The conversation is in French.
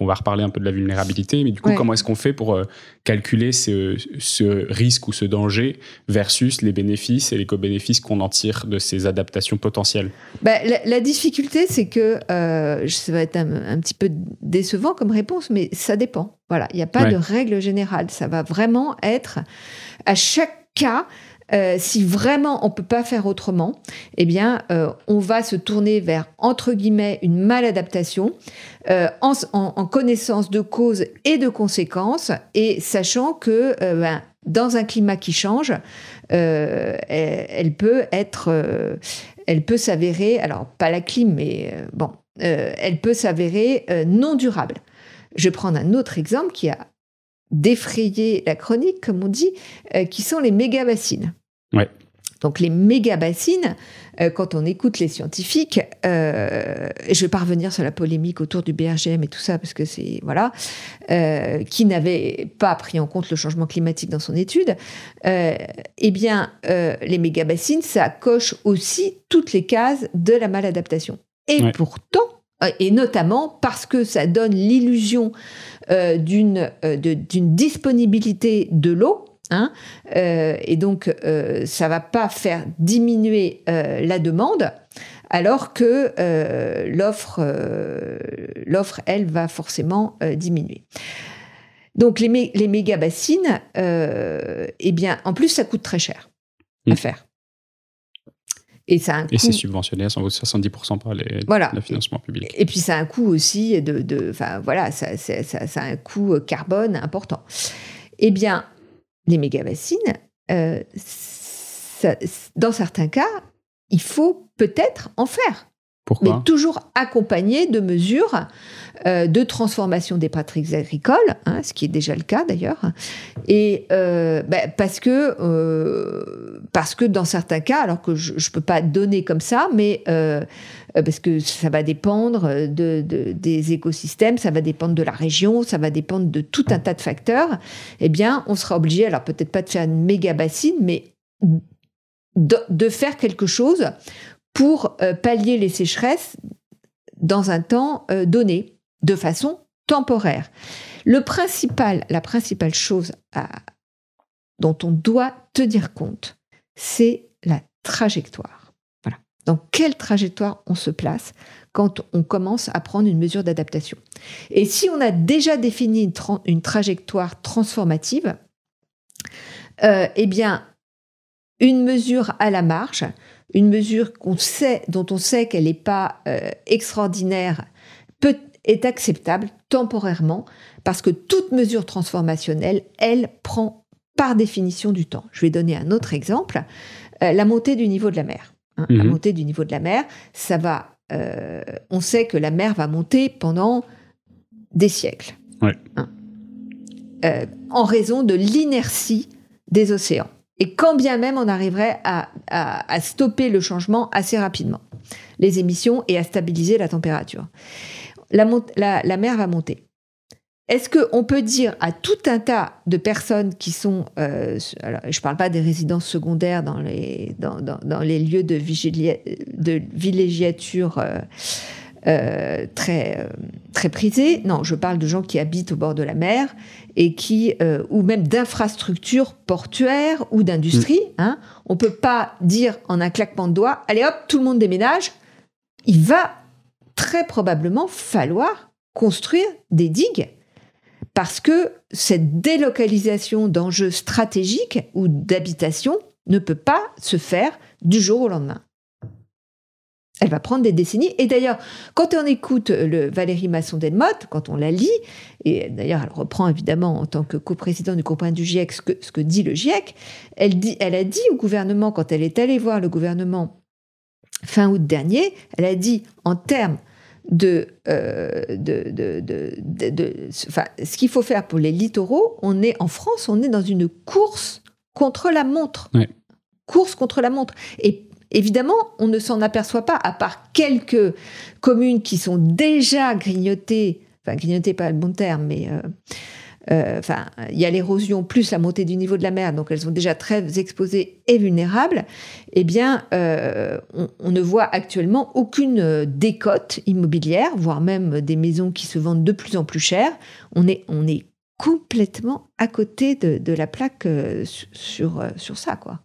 on va reparler un peu de la vulnérabilité, mais du coup, comment est-ce qu'on fait pour euh, calculer ce, risque ou ce danger versus les bénéfices et les co-bénéfices qu'on en tire de ces adaptations potentielles bah, la, difficulté, c'est que, euh, ça va être un, petit peu décevant comme réponse, mais ça dépend. Voilà, il n'y a pas de règle générale. Ça va vraiment être à chaque cas euh, si vraiment on peut pas faire autrement, eh bien, euh, on va se tourner vers entre guillemets une maladaptation euh, en, connaissance de causes et de conséquences et sachant que ben, dans un climat qui change, elle, peut être, elle peut s'avérer, alors pas la clim, mais bon, elle peut s'avérer non durable. Je vais prendre un autre exemple qui a d'effrayer la chronique, comme on dit, euh, qui sont les méga-bassines. Donc les méga-bassines, euh, quand on écoute les scientifiques, euh, je vais pas revenir sur la polémique autour du BRGM et tout ça, parce que c'est... Voilà. Euh, qui n'avait pas pris en compte le changement climatique dans son étude. eh bien, les méga-bassines, ça coche aussi toutes les cases de la maladaptation. Et pourtant, euh, et notamment parce que ça donne l'illusion euh, euh, d'une disponibilité de l'eau. Hein, et donc, ça ne va pas faire diminuer la demande, alors que l'offre, elle, va forcément diminuer. Donc, les, les méga bassines, eh bien, en plus, ça coûte très cher à mm. faire. Et, c'est subventionné à 70% par les, le financement public. Et puis ça a un coût aussi, de, de voilà, ça, ça, a un coût euh, carbone important. Eh bien, les méga vaccines euh, dans certains cas, il faut peut-être en faire mais toujours accompagné de mesures euh, de transformation des pratiques agricoles, hein, ce qui est déjà le cas d'ailleurs, et euh, bah, parce que euh, parce que dans certains cas, alors que je ne peux pas donner comme ça, mais parce que ça va dépendre de, des écosystèmes, ça va dépendre de la région, ça va dépendre de tout un tas de facteurs, eh bien, on sera obligé, alors peut-être pas de faire une méga bassine, mais de faire quelque chose pour euh, pallier les sécheresses dans un temps euh, donné, de façon temporaire. Le principal, la principale chose à, dont on doit tenir compte, c'est la trajectoire. Voilà. Dans quelle trajectoire on se place quand on commence à prendre une mesure d'adaptation. Et si on a déjà défini une, trajectoire transformative, euh, eh bien, une mesure à la marge, une mesure qu'on sait, dont on sait qu'elle n'est pas euh, extraordinaire, est acceptable temporairement parce que toute mesure transformationnelle, elle prend par définition du temps. Je vais donner un autre exemple, euh, la montée du niveau de la mer. Hein. La mhm. montée du niveau de la mer, ça va. Euh, on sait que la mer va monter pendant des siècles. Hein. en raison de l'inertie des océans et quand bien même on arriverait à, stopper le changement assez rapidement, les émissions, et à stabiliser la température. La, la, mer va monter. Est-ce qu'on peut dire à tout un tas de personnes qui sont, euh, alors, je ne parle pas des résidences secondaires dans les, dans, les lieux de, de villégiature euh, euh, très, euh, très prisés. Non, je parle de gens qui habitent au bord de la mer et qui, euh, ou même d'infrastructures portuaires ou d'industrie. Mm. Hein. On peut pas dire en un claquement de doigts, allez hop, tout le monde déménage. Il va très probablement falloir construire des digues parce que cette délocalisation d'enjeux stratégiques ou d'habitation ne peut pas se faire du jour au lendemain va prendre des décennies. Et d'ailleurs, quand on écoute euh, le Valérie Masson-Delmotte, quand on la lit, et d'ailleurs elle reprend évidemment en tant que coprésidente du copain du GIEC ce que, ce que dit le GIEC, elle, dit, elle a dit au gouvernement, quand elle est allée voir le gouvernement fin août dernier, elle a dit en termes de, euh, de, de, ce qu'il faut faire pour les littoraux, on est en France, on est dans une course contre la montre. Course contre la montre. Et Évidemment, on ne s'en aperçoit pas, à part quelques communes qui sont déjà grignotées, enfin grignotées pas le bon terme, mais euh, euh, enfin, il y a l'érosion plus la montée du niveau de la mer, donc elles sont déjà très exposées et vulnérables, eh bien, euh, on, ne voit actuellement aucune décote immobilière, voire même des maisons qui se vendent de plus en plus chères. On est, on est complètement à côté de, de la plaque sur, sur ça, quoi.